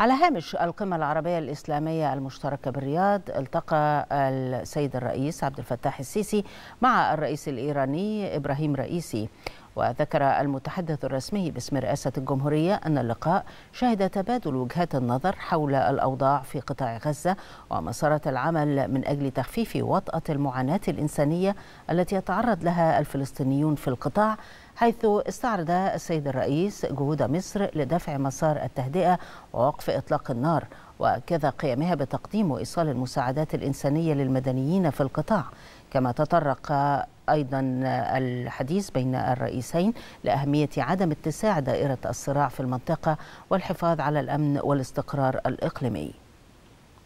على هامش القمة العربية الإسلامية المشتركة بالرياض التقى السيد الرئيس عبد الفتاح السيسي مع الرئيس الإيراني إبراهيم رئيسي وذكر المتحدث الرسمي باسم رئاسة الجمهورية أن اللقاء شهد تبادل وجهات النظر حول الأوضاع في قطاع غزة ومسارة العمل من أجل تخفيف وطأة المعاناة الإنسانية التي يتعرض لها الفلسطينيون في القطاع حيث استعرض السيد الرئيس جهود مصر لدفع مسار التهدئة ووقف إطلاق النار وكذا قيامها بتقديم وإيصال المساعدات الإنسانية للمدنيين في القطاع كما تطرق أيضا الحديث بين الرئيسين لأهمية عدم اتساع دائرة الصراع في المنطقة والحفاظ على الأمن والاستقرار الإقليمي